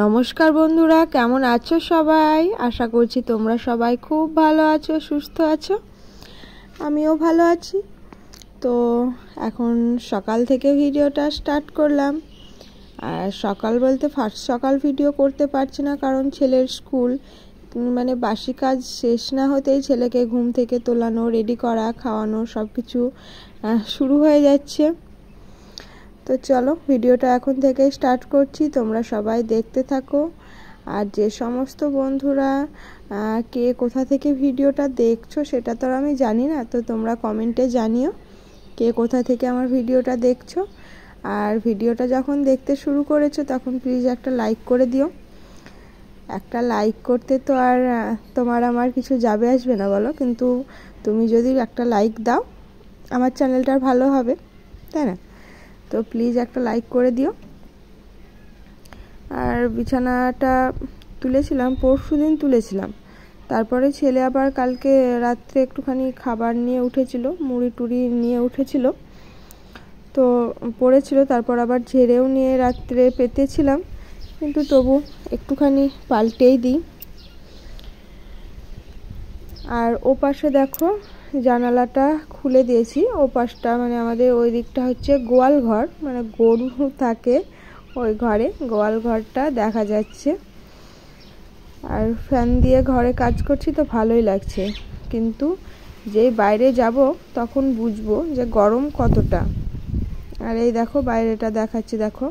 নমস্কার বন্ধুরা কেমন আছো সবাই আশা করছি তোমরা সবাই খুব ভালো আছো সুস্থ আছো আমিও ভালো আছি তো এখন সকাল থেকে ভিডিওটা স্টার্ট করলাম আর সকাল বলতে ফার্স্ট সকাল ভিডিও করতে পারছি না কারণ ছেলের স্কুল মানে বাসি কাজ শেষ না হতেই ছেলেকে ঘুম থেকে তোলানো রেডি করা খাওয়ানো সব কিছু শুরু হয়ে যাচ্ছে তো চলো ভিডিওটা এখন থেকে স্টার্ট করছি তোমরা সবাই দেখতে থাকো আর যে সমস্ত বন্ধুরা কে কোথা থেকে ভিডিওটা দেখছো সেটা তো আমি জানি না তো তোমরা কমেন্টে জানিও কে কোথা থেকে আমার ভিডিওটা দেখছো আর ভিডিওটা যখন দেখতে শুরু করেছো তখন প্লিজ একটা লাইক করে দিও একটা লাইক করতে তো আর তোমার আমার কিছু যাবে আসবে না বলো কিন্তু তুমি যদি একটা লাইক দাও আমার চ্যানেলটা ভালো হবে তাই না তো প্লিজ একটা লাইক করে দিও আর বিছানাটা তুলেছিলাম পরশু দিন তুলেছিলাম তারপরে ছেলে আবার কালকে রাত্রে একটুখানি খাবার নিয়ে উঠেছিল মুড়ি টুড়ি নিয়ে উঠেছিল তো পড়েছিল তারপর আবার ঝেড়েও নিয়ে রাত্রে পেতেছিলাম কিন্তু তবু একটুখানি পাল্টেই দিই আর ও পাশে দেখো জানালাটা খুলে দিয়েছি ও পাশটা মানে আমাদের ওই দিকটা হচ্ছে গোয়াল ঘর মানে গরু থাকে ওই ঘরে গোয়াল ঘরটা দেখা যাচ্ছে আর ফ্যান দিয়ে ঘরে কাজ করছি তো ভালোই লাগছে কিন্তু যেই বাইরে যাব তখন বুঝবো যে গরম কতটা আর এই দেখো বাইরেটা দেখাচ্ছি দেখো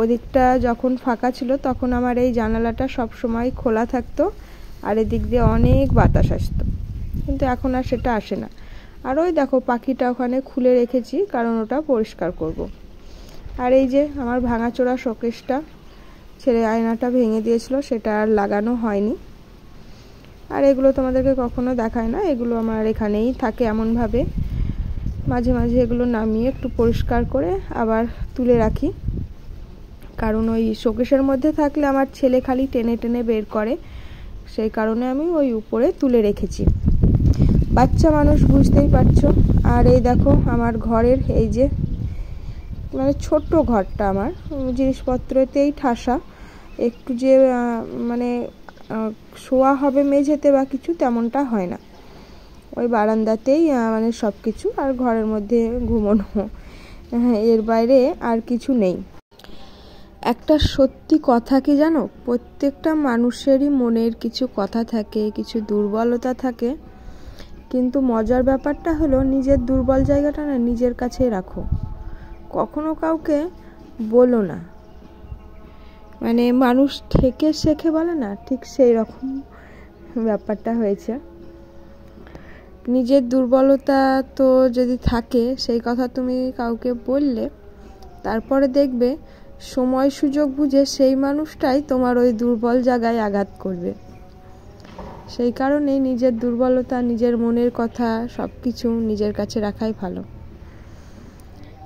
ওদিকটা যখন ফাঁকা ছিল তখন আমার এই জানালাটা সব সময় খোলা থাকতো আর এদিক দিয়ে অনেক বাতাস আসতো কিন্তু এখন আর সেটা আসে না আর ওই দেখো পাখিটা ওখানে খুলে রেখেছি কারণ ওটা পরিষ্কার করব। আর এই যে আমার ভাঙাচোরা শোকেসটা ছেলে আয়নাটা ভেঙে দিয়েছিল সেটা আর লাগানো হয়নি আর এগুলো তোমাদেরকে কখনো দেখায় না এগুলো আমার এখানেই থাকে এমনভাবে মাঝে মাঝে এগুলো নামিয়ে একটু পরিষ্কার করে আবার তুলে রাখি কারণ ওই শোকেশের মধ্যে থাকলে আমার ছেলে খালি টেনে টেনে বের করে সেই কারণে আমি ওই উপরে তুলে রেখেছি বাচ্চা মানুষ বুঝতেই পারছো আর এই দেখো আমার ঘরের এই যে মানে ছোট্ট ঘরটা আমার জিনিসপত্রতেই ঠাসা একটু যে মানে শোয়া হবে মেঝেতে বা কিছু তেমনটা হয় না ওই বারান্দাতেই মানে সব কিছু আর ঘরের মধ্যে ঘুমোনো হ্যাঁ এর বাইরে আর কিছু নেই একটা সত্যি কথা কি জানো প্রত্যেকটা মানুষেরই মনের কিছু কথা থাকে কিছু দুর্বলতা থাকে কিন্তু মজার ব্যাপারটা হলো নিজের দুর্বল জায়গাটা না নিজের কাছেই রাখো কখনো কাউকে বলো না মানে মানুষ থেকে শেখে বলে না ঠিক সেই রকম ব্যাপারটা হয়েছে নিজের দুর্বলতা তো যদি থাকে সেই কথা তুমি কাউকে বললে তারপরে দেখবে সময় সুযোগ বুঝে সেই মানুষটাই তোমার ওই দুর্বল জায়গায় আঘাত করবে সেই কারণে নিজের দুর্বলতা নিজের মনের কথা সব কিছু নিজের কাছে রাখাই ভালো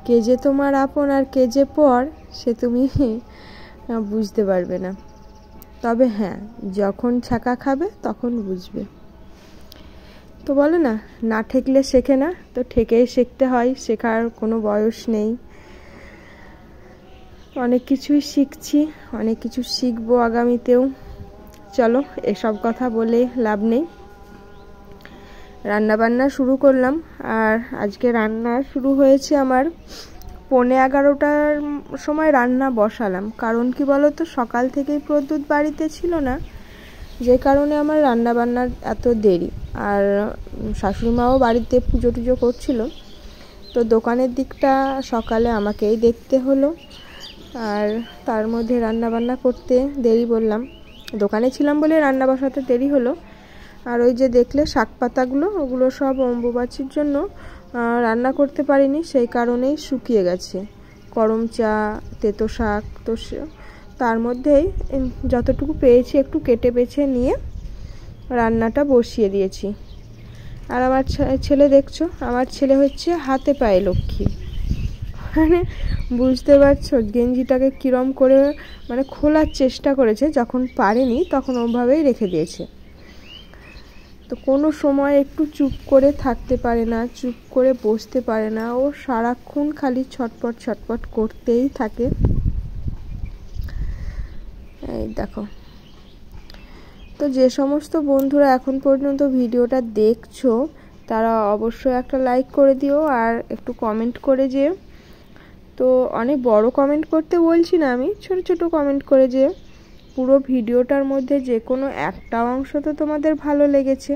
কে যে তোমার আপন আর কে যে পর সে তুমি বুঝতে পারবে না তবে হ্যাঁ যখন ছাকা খাবে তখন বুঝবে তো বলে না না ঠেকলে শেখে না তো ঠেকেই শিখতে হয় শেখার কোনো বয়স নেই অনেক কিছুই শিখছি অনেক কিছু শিখবো আগামীতেও চলো এসব কথা বলে লাভ নেই রান্নাবান্না শুরু করলাম আর আজকে রান্না শুরু হয়েছে আমার পনে এগারোটার সময় রান্না বসালাম কারণ কি তো সকাল থেকেই প্রদ্যুৎ বাড়িতে ছিল না যে কারণে আমার রান্না বান্নার এত দেরি আর শাশুড়িমাও বাড়িতে পুজো টুজো করছিল তো দোকানের দিকটা সকালে আমাকেই দেখতে হলো আর তার মধ্যে রান্না বান্না করতে দেরি বললাম দোকানে ছিলাম বলে রান্না বসাতে দেরি হলো আর ওই যে দেখলে শাক পাতাগুলো ওগুলো সব অম্বুবাচির জন্য রান্না করতে পারিনি সেই কারণেই শুকিয়ে গেছে করম চা তেতো শাক তো তার মধ্যেই যতটুকু পেয়েছি একটু কেটে বেছে নিয়ে রান্নাটা বসিয়ে দিয়েছি আর আমার ছেলে দেখছো আমার ছেলে হচ্ছে হাতে পায়ে লক্ষ্মী মানে বুঝতে পারছো গেঞ্জিটাকে কীরম করে মানে খোলার চেষ্টা করেছে যখন পারেনি তখন ওভাবেই রেখে দিয়েছে তো কোনো সময় একটু চুপ করে থাকতে পারে না চুপ করে বসতে পারে না ও সারাক্ষণ খালি ছটপট ছটপট করতেই থাকে এই দেখো তো যে সমস্ত বন্ধুরা এখন পর্যন্ত ভিডিওটা দেখছো তারা অবশ্যই একটা লাইক করে দিও আর একটু কমেন্ট করে যে তো অনেক বড় কমেন্ট করতে বলছি না আমি ছোট ছোট কমেন্ট করে যে পুরো ভিডিওটার মধ্যে যে কোনো একটা অংশ তো তোমাদের ভালো লেগেছে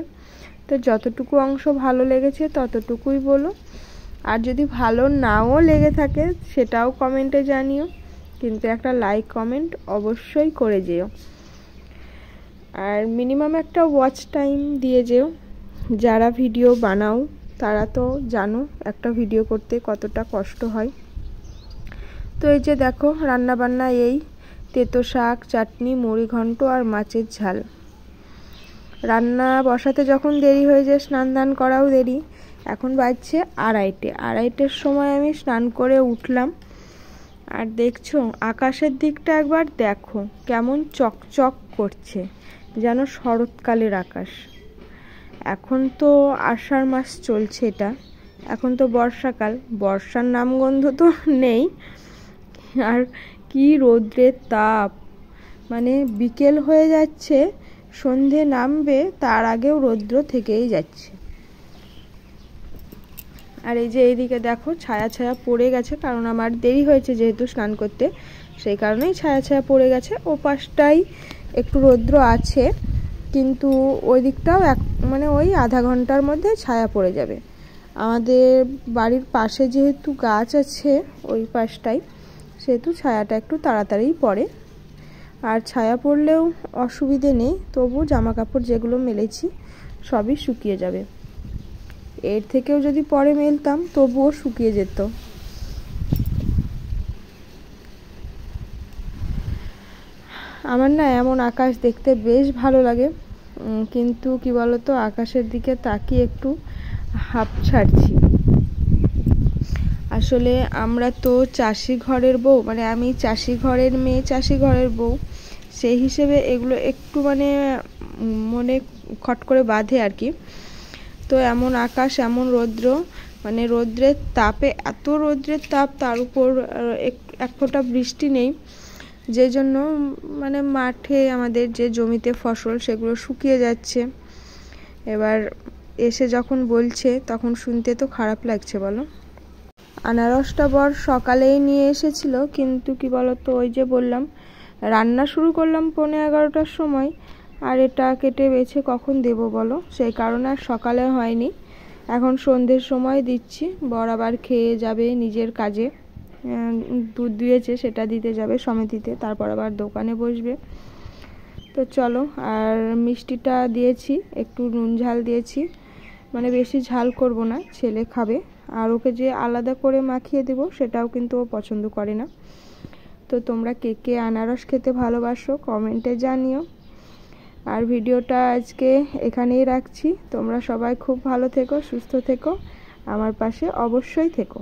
তো যতটুকু অংশ ভালো লেগেছে ততটুকুই বলো আর যদি ভালো নাও লেগে থাকে সেটাও কমেন্টে জানিও কিন্তু একটা লাইক কমেন্ট অবশ্যই করে যেও আর মিনিমাম একটা ওয়াচ টাইম দিয়ে যেও যারা ভিডিও বানাও তারা তো জানো একটা ভিডিও করতে কতটা কষ্ট হয় তো এই যে দেখো রান্না বান্না এই তেতো শাক চাটনি মুড়ি ঘন্ট আর মাছের ঝাল রান্না বসাতে যখন দেরি হয়ে যায় স্নান দান করাও দেরি এখন বাজছে আড়াইটে আড়াইটের সময় আমি স্নান করে উঠলাম আর দেখছো আকাশের দিকটা একবার দেখো কেমন চকচক করছে যেন শরৎকালের আকাশ এখন তো আষাঢ় মাস চলছে এটা এখন তো বর্ষাকাল বর্ষার নামগন্ধ তো নেই আর কি রৌদ্রের তাপ মানে বিকেল হয়ে যাচ্ছে সন্ধে নামবে তার আগেও রৌদ্র থেকেই যাচ্ছে আর এই যে এইদিকে দেখো ছায়া ছায়া পড়ে গেছে কারণ আমার দেরি হয়েছে যেহেতু স্নান করতে সেই কারণেই ছায়া ছায়া পড়ে গেছে ও পাশটাই একটু রৌদ্র আছে কিন্তু ওই দিকটাও এক মানে ওই আধা ঘন্টার মধ্যে ছায়া পড়ে যাবে আমাদের বাড়ির পাশে যেহেতু গাছ আছে ওই পাশটাই সেহেতু ছায়াটা একটু তাড়াতাড়িই পড়ে আর ছায়া পড়লেও অসুবিধে নেই তবু জামা কাপড় যেগুলো মেলেছি সবই শুকিয়ে যাবে এর থেকেও যদি পরে মেলতাম তবুও শুকিয়ে যেত আমার না এমন আকাশ দেখতে বেশ ভালো লাগে কিন্তু কি বলতো আকাশের দিকে তাকিয়ে একটু হাঁপ ছাড়ছি আসলে আমরা তো চাষি ঘরের বউ মানে আমি চাষি ঘরের মেয়ে চাষি ঘরের বউ সেই হিসেবে এগুলো একটু মানে মনে খট করে বাঁধে আর কি তো এমন আকাশ এমন রৌদ্র মানে রৌদ্রের তাপে এত রৌদ্রের তাপ তার উপর এক ফোঁটা বৃষ্টি নেই যে জন্য মানে মাঠে আমাদের যে জমিতে ফসল সেগুলো শুকিয়ে যাচ্ছে এবার এসে যখন বলছে তখন শুনতে তো খারাপ লাগছে বলো আনারসটা বর সকালেই নিয়ে এসেছিল কিন্তু কি বলতো ওই যে বললাম রান্না শুরু করলাম পনেরো এগারোটার সময় আর এটা কেটে বেছে কখন দেব বলো সেই কারণে আর সকালে হয়নি এখন সন্ধ্যের সময় দিচ্ছি বর আবার খেয়ে যাবে নিজের কাজে দুধ দিয়েছে সেটা দিতে যাবে সমিতিতে তারপর আবার দোকানে বসবে তো চলো আর মিষ্টিটা দিয়েছি একটু নুন ঝাল দিয়েছি মানে বেশি ঝাল করব না ছেলে খাবে আর ওকে যে আলাদা করে মাখিয়ে দেব সেটাও কিন্তু ও পছন্দ করে না তো তোমরা কে কে আনারস খেতে ভালোবাসো কমেন্টে জানিও আর ভিডিওটা আজকে এখানেই রাখছি তোমরা সবাই খুব ভালো থেকো সুস্থ থেকো আমার পাশে অবশ্যই থেকো